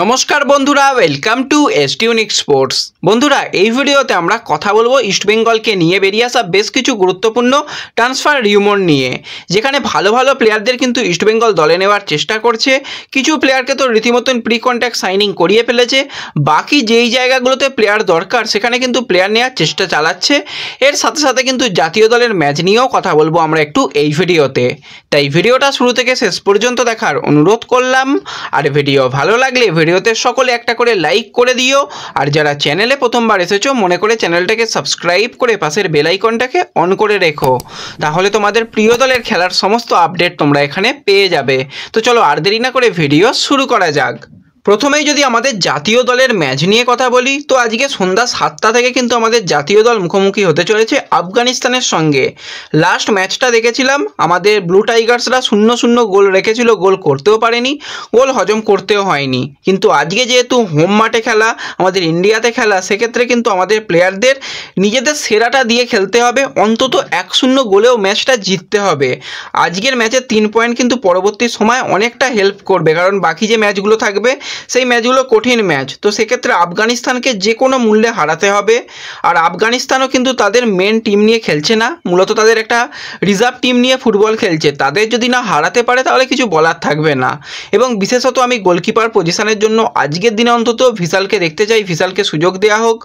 নমস্কার বন্ধুরা welcome to এস টিউনিক স্পোর্টস বন্ধুরা এই ভিডিওতে আমরা কথা বলবো ইস্টবেঙ্গলকে নিয়ে বেরিয়ে আসা বেশ কিছু গুরুত্বপূর্ণ ট্রান্সফার রিউমোর নিয়ে যেখানে ভালো ভালো প্লেয়ারদের কিন্তু ইস্টবেঙ্গল দলে নেওয়ার চেষ্টা করছে কিছু প্লেয়ারকে তো রীতিমতন প্রি কন্ট্যাক্ট সাইনিং করিয়ে ফেলেছে বাকি যেই জায়গাগুলোতে প্লেয়ার দরকার সেখানে কিন্তু প্লেয়ার নেওয়ার চেষ্টা চালাচ্ছে এর সাথে সাথে কিন্তু জাতীয় দলের ম্যাচ নিয়েও কথা বলবো আমরা একটু এই ভিডিওতে তাই ভিডিওটা শুরু থেকে শেষ পর্যন্ত দেখার অনুরোধ করলাম আর ভিডিও ভালো লাগলে ভিডিওতে সকলে একটা করে লাইক করে দিও আর যারা চ্যানেলে প্রথমবার এসেছো মনে করে চ্যানেলটাকে সাবস্ক্রাইব করে পাশের বেলাইকনটাকে অন করে রেখো তাহলে তোমাদের প্রিয় দলের খেলার সমস্ত আপডেট তোমরা এখানে পেয়ে যাবে তো চলো আর দেরি না করে ভিডিও শুরু করা যাক প্রথমেই যদি আমাদের জাতীয় দলের ম্যাচ নিয়ে কথা বলি তো আজকে সন্ধ্যা সাতটা থেকে কিন্তু আমাদের জাতীয় দল মুখোমুখি হতে চলেছে আফগানিস্তানের সঙ্গে লাস্ট ম্যাচটা দেখেছিলাম আমাদের ব্লু টাইগার্সরা শূন্য শূন্য গোল রেখেছিল গোল করতেও পারেনি গোল হজম করতেও হয়নি কিন্তু আজকে যেহেতু হোম মাঠে খেলা আমাদের ইন্ডিয়াতে খেলা সেক্ষেত্রে কিন্তু আমাদের প্লেয়ারদের নিজেদের সেরাটা দিয়ে খেলতে হবে অন্তত এক শূন্য গোলেও ম্যাচটা জিততে হবে আজকের ম্যাচে তিন পয়েন্ট কিন্তু পরবর্তী সময় অনেকটা হেল্প করবে কারণ বাকি যে ম্যাচগুলো থাকবে সেই ম্যাচগুলো কঠিন ম্যাচ তো সেক্ষেত্রে আফগানিস্তানকে যে কোনো মূল্যে হারাতে হবে আর আফগানিস্তানও কিন্তু তাদের মেন টিম নিয়ে খেলছে না মূলত তাদের একটা রিজার্ভ টিম নিয়ে ফুটবল খেলছে তাদের যদি না হারাতে পারে তাহলে কিছু বলার থাকবে না এবং বিশেষত আমি গোলকিপার পজিশনের জন্য আজকের দিনে অন্তত ভিশালকে দেখতে চাই ভিশালকে সুযোগ দেওয়া হোক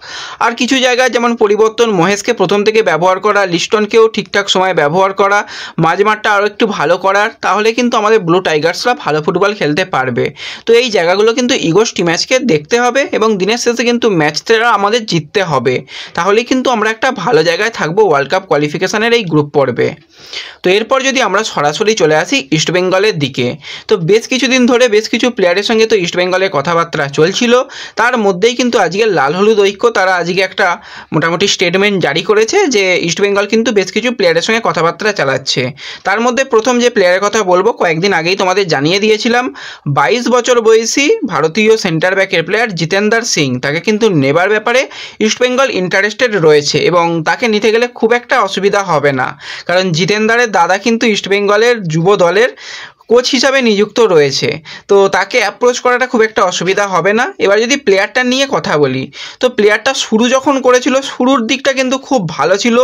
আর কিছু জায়গায় যেমন পরিবর্তন মহেশকে প্রথম থেকে ব্যবহার করা লিস্টনকেও ঠিকঠাক সময় ব্যবহার করা মাঝমাঠটা আরও একটু ভালো করার তাহলে কিন্তু আমাদের ব্লু টাইগার্সরা ভালো ফুটবল খেলতে পারবে তো এই জায়গাগুলো কিন্তু ইগোষ্ঠী ম্যাচকে দেখতে হবে এবং দিনের শেষে কিন্তু ম্যাচটা আমাদের জিততে হবে তাহলেই কিন্তু আমরা একটা ভালো জায়গায় থাকবো ওয়ার্ল্ড কাপ কোয়ালিফিকেশানের এই গ্রুপ পর্বে তো এরপর যদি আমরা সরাসরি চলে আসি ইস্টবেঙ্গলের দিকে তো বেশ কিছুদিন ধরে বেশ কিছু প্লেয়ারের সঙ্গে তো ইস্টবেঙ্গলের কথাবার্তা চলছিল তার মধ্যেই কিন্তু আজকে লাল হলুদ ঐক্য তারা আজকে একটা মোটামুটি স্টেটমেন্ট জারি করেছে যে ইস্টবেঙ্গল কিন্তু বেশ কিছু প্লেয়ারের সঙ্গে কথাবার্তা চালাচ্ছে তার মধ্যে প্রথম যে প্লেয়ারের কথা বলবো কয়েকদিন আগেই তোমাদের জানিয়ে দিয়েছিলাম বাইশ বছর বয়সী ভারতীয় সেন্টার ব্যাকের প্লেয়ার জিতেন্দার সিং তাকে কিন্তু নেবার ব্যাপারে ইস্টবেঙ্গল ইন্টারেস্টেড রয়েছে এবং তাকে নিতে গেলে খুব একটা অসুবিধা হবে না কারণ জিতেন্দারের দাদা কিন্তু ইস্টবেঙ্গলের যুব দলের কোচ হিসাবে নিযুক্ত রয়েছে তো তাকে অ্যাপ্রোচ করাটা খুব একটা অসুবিধা হবে না এবার যদি প্লেয়ারটা নিয়ে কথা বলি তো প্লেয়ারটা শুরু যখন করেছিল শুরুর দিকটা কিন্তু খুব ভালো ছিল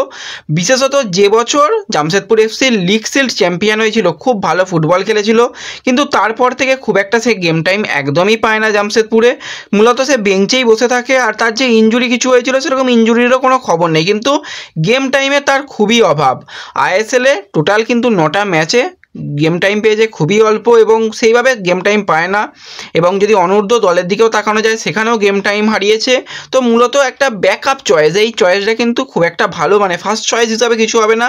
বিশেষত যে বছর Jamshedpur FC league shield champion হয়েছিল খুব ভালো ফুটবল খেলেছিল কিন্তু তারপর থেকে খুব একটা সে গেম টাইম একদমই পায় না জামশেদপুরে মূলত সে বেঞ্চেই বসে থাকে আর তার যে ইঞ্জুরি কিছু হয়েছিল সেরকম ইঞ্জুরিরও কোনো খবর নেই কিন্তু গেম টাইমে তার খুবই অভাব আইএসএলে টোটাল কিন্তু নটা ম্যাচে গেম টাইম পেয়েছে খুবই অল্প এবং সেইভাবে গেম টাইম পায় না এবং যদি অনূর্ধ্ব দলের দিকেও তাকানো যায় সেখানেও গেম টাইম হারিয়েছে তো মূলত একটা ব্যাকআপ চয়েস এই চয়েসটা কিন্তু খুব একটা ভালো মানে ফার্স্ট চয়েস হিসাবে কিছু হবে না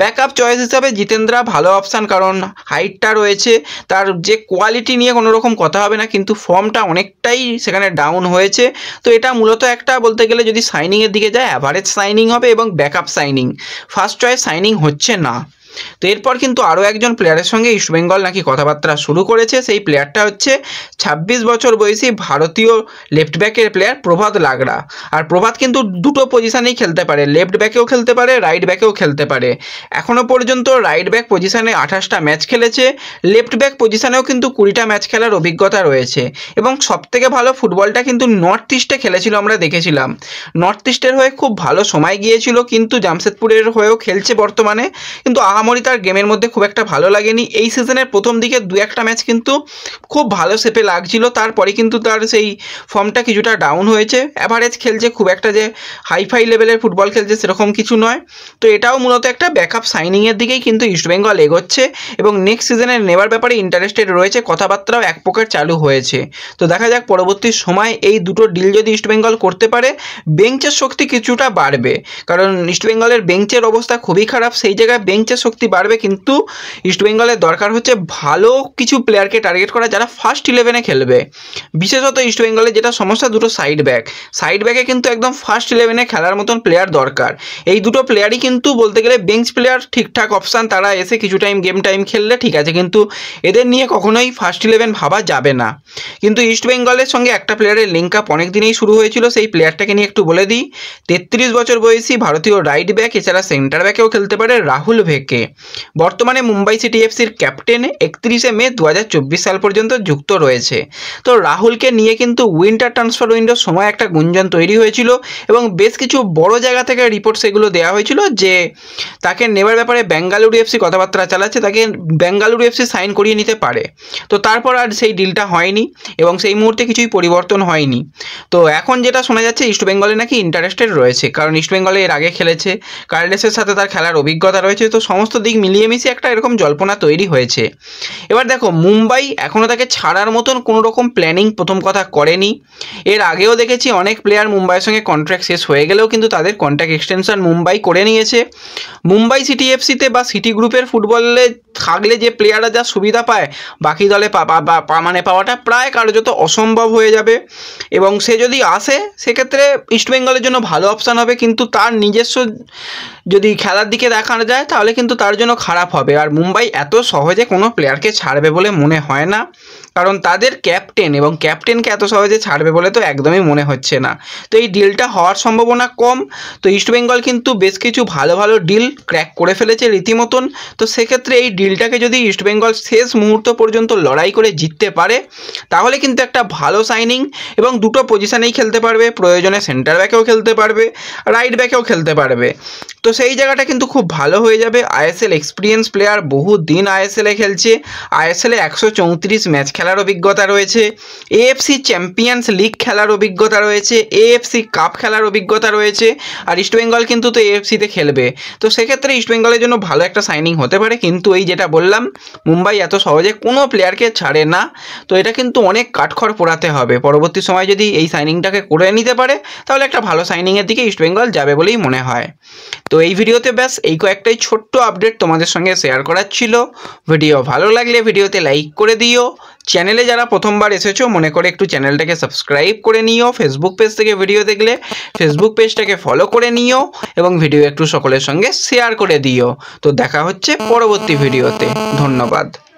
ব্যাকআপ চয়েস হিসাবে জিতেন্দ্রা ভালো অপশান কারণ হাইটটা রয়েছে তার যে কোয়ালিটি নিয়ে কোনো রকম কথা হবে না কিন্তু ফর্মটা অনেকটাই সেখানে ডাউন হয়েছে তো এটা মূলত একটা বলতে গেলে যদি সাইনিংয়ের দিকে যায় অ্যাভারেজ সাইনিং হবে এবং backup signing first choice signing হচ্ছে না তো এরপর কিন্তু আরও একজন প্লেয়ারের সঙ্গে বেঙ্গল নাকি কথাবার্তা শুরু করেছে সেই প্লেয়ারটা হচ্ছে ২৬ বছর বয়সী ভারতীয় লেফট ব্যাকের প্লেয়ার প্রভাত লাগড়া আর প্রভাত কিন্তু দুটো পজিশানেই খেলতে পারে লেফট ব্যাকেও খেলতে পারে রাইট ব্যাকেও খেলতে পারে এখনও পর্যন্ত রাইট ব্যাক পজিশানে আঠাশটা ম্যাচ খেলেছে লেফট ব্যাক পজিশানেও কিন্তু কুড়িটা ম্যাচ খেলার অভিজ্ঞতা রয়েছে এবং সবথেকে ভালো ফুটবলটা কিন্তু নর্থ ইস্টে খেলেছিল আমরা দেখেছিলাম নর্থ ইস্টের হয়ে খুব ভালো সময় গিয়েছিল কিন্তু জামশেদপুরের হয়েও খেলছে বর্তমানে কিন্তু আহ আমরই তার গেমের মধ্যে খুব একটা ভালো লাগেনি এই সিজনের প্রথম দিকে দু একটা ম্যাচ কিন্তু খুব ভালো শেপে লাগছিল তারপরে কিন্তু তার সেই ফর্মটা কিছুটা ডাউন হয়েছে অ্যাভারেজ খেলছে খুব একটা যে হাইফাই লেভেলের ফুটবল খেলছে সেরকম কিছু নয় তো এটাও মূলত একটা ব্যাকআপ সাইনিংয়ের দিকেই কিন্তু ইস্টবেঙ্গল এগোচ্ছে এবং নেক্সট সিজনে নেবার ব্যাপারে ইন্টারেস্টেড রয়েছে কথাবার্তাও এক প্রকার চালু হয়েছে তো দেখা যাক পরবর্তী সময় এই দুটো ডিল যদি ইস্টবেঙ্গল করতে পারে বেঞ্চের শক্তি কিছুটা বাড়বে কারণ ইস্টবেঙ্গলের বেঞ্চের অবস্থা খুবই খারাপ সেই জায়গায় বেঞ্চের শক্তি শক্তি বাড়বে কিন্তু ইস্টবেঙ্গলের দরকার হচ্ছে ভালো কিছু প্লেয়ারকে টার্গেট করা যারা ফার্স্ট ইলেভেনে খেলবে বিশেষত ইস্টবেঙ্গলের যেটা সমস্যা দুটো সাইড ব্যাক সাইড ব্যাকে কিন্তু একদম ফার্স্ট ইলেভেনে খেলার মতন প্লেয়ার দরকার এই দুটো প্লেয়ারই কিন্তু বলতে গেলে বেঞ্চ প্লেয়ার ঠিকঠাক অপশান তারা এসে কিছু টাইম গেম টাইম খেললে ঠিক আছে কিন্তু এদের নিয়ে কখনোই ফার্স্ট ইলেভেন ভাবা যাবে না কিন্তু ইস্টবেঙ্গলের সঙ্গে একটা প্লেয়ারের লিঙ্ক আপ অনেক দিনেই শুরু হয়েছিল সেই প্লেয়ারটাকে নিয়ে একটু বলে দিই তেত্রিশ বছর বয়সী ভারতীয় রাইট ব্যাক এছাড়া সেন্টার ব্যাকেও খেলতে পারে রাহুল ভেকে বর্তমানে মুম্বাই সিটি এফসির ক্যাপ্টেন একত্রিশে মে দু সাল পর্যন্ত যুক্ত রয়েছে তো রাহুলকে নিয়ে কিন্তু উইন্টার ট্রান্সফার উইন্ডোর সময় একটা গুঞ্জন তৈরি হয়েছিল এবং বেশ কিছু বড় জায়গা থেকে রিপোর্ট সেগুলো দেওয়া হয়েছিল যে তাকে নেবার ব্যাপারে বেঙ্গালুরু এফসি কথাবার্তা চালাচ্ছে তাকে বেঙ্গালুরু এফসি সাইন করিয়ে নিতে পারে তো তারপর আর সেই ডিলটা হয়নি এবং সেই মুহূর্তে কিছুই পরিবর্তন হয়নি তো এখন যেটা শোনা যাচ্ছে ইস্ট বেঙ্গলে নাকি ইন্টারেস্টেড রয়েছে কারণ ইস্ট বেঙ্গলে এর আগে খেলেছে কার্লেসের সাথে তার খেলার অভিজ্ঞতা রয়েছে তো সমস্ত সমস্ত দিক মিলিয়ে মিশিয়ে একটা এরকম জল্পনা তৈরি হয়েছে এবার দেখো মুম্বাই এখনও তাকে ছাড়ার মতন কোনো রকম প্ল্যানিং প্রথম কথা করেনি এর আগেও দেখেছি অনেক প্লেয়ার মুম্বাইয়ের সঙ্গে কন্ট্রাক্ট শেষ হয়ে গেলেও কিন্তু তাদের কন্ট্রাক্ট এক্সটেনশন মুম্বাই করে নিয়েছে মুম্বাই সিটি এফসিতে বা সিটি গ্রুপের ফুটবলে থাকলে যে প্লেয়াররা যা সুবিধা পায় বাকি দলে মানে পাওয়াটা প্রায় কার্যত অসম্ভব হয়ে যাবে এবং সে যদি আসে সেক্ষেত্রে ইস্টবেঙ্গলের জন্য ভালো অপশান হবে কিন্তু তার নিজস্ব যদি খেলার দিকে দেখানো যায় তাহলে কিন্তু তার জন্য খারাপ হবে আর মুম্বাই এত সহজে কোনো প্লেয়ারকে ছাড়বে বলে মনে হয় না কারণ তাদের ক্যাপ্টেন এবং ক্যাপ্টেনকে এত সহজে ছাড়বে বলে তো একদমই মনে হচ্ছে না তো এই ডিলটা হওয়ার সম্ভাবনা কম তো ইস্টবেঙ্গল কিন্তু বেশ কিছু ভালো ভালো ডিল ক্র্যাক করে ফেলেছে রীতিমতন তো সেক্ষেত্রে এই ডিলটাকে যদি ইস্টবেঙ্গল শেষ মুহূর্ত পর্যন্ত লড়াই করে জিততে পারে তাহলে কিন্তু একটা ভালো সাইনিং এবং দুটো পজিশানেই খেলতে পারবে প্রয়োজনে সেন্টার ব্যাকেও খেলতে পারবে রাইট ব্যাকেও খেলতে পারবে তো সেই জায়গাটা কিন্তু খুব ভালো হয়ে যাবে আইএসএল এক্সপিরিয়েন্স প্লেয়ার বহু দিন আইএসএলে খেলছে আইএসএলে একশো চৌত্রিশ ম্যাচ খেলা খেলার অভিজ্ঞতা রয়েছে এএফসি চ্যাম্পিয়ন্স লিগ খেলার অভিজ্ঞতা রয়েছে এএফসি কাপ খেলার অভিজ্ঞতা রয়েছে আর ইস্টবেঙ্গল কিন্তু তো এএফসিতে খেলবে তো সেক্ষেত্রে ইস্টবেঙ্গলের জন্য ভালো একটা সাইনিং হতে পারে কিন্তু এই যেটা বললাম মুম্বাই এত সহজে কোনো প্লেয়ারকে ছাড়ে না তো এটা কিন্তু অনেক কাঠখড় পোড়াতে হবে পরবর্তী সময় যদি এই সাইনিংটাকে করে নিতে পারে তাহলে একটা ভালো সাইনিংয়ের দিকে ইস্টবেঙ্গল যাবে বলেই মনে হয় তো এই ভিডিওতে ব্যাস এই কয়েকটাই ছোট্ট আপডেট তোমাদের সঙ্গে শেয়ার করার ছিল ভিডিও ভালো লাগলে ভিডিওতে লাইক করে দিও চ্যানেলে যারা প্রথমবার এসেছো মনে করে একটু চ্যানেলটাকে সাবস্ক্রাইব করে নিও ফেসবুক পেজ থেকে ভিডিও দেখলে ফেসবুক পেজটাকে ফলো করে নিও এবং ভিডিও একটু সকলের সঙ্গে শেয়ার করে দিও তো দেখা হচ্ছে পরবর্তী ভিডিওতে ধন্যবাদ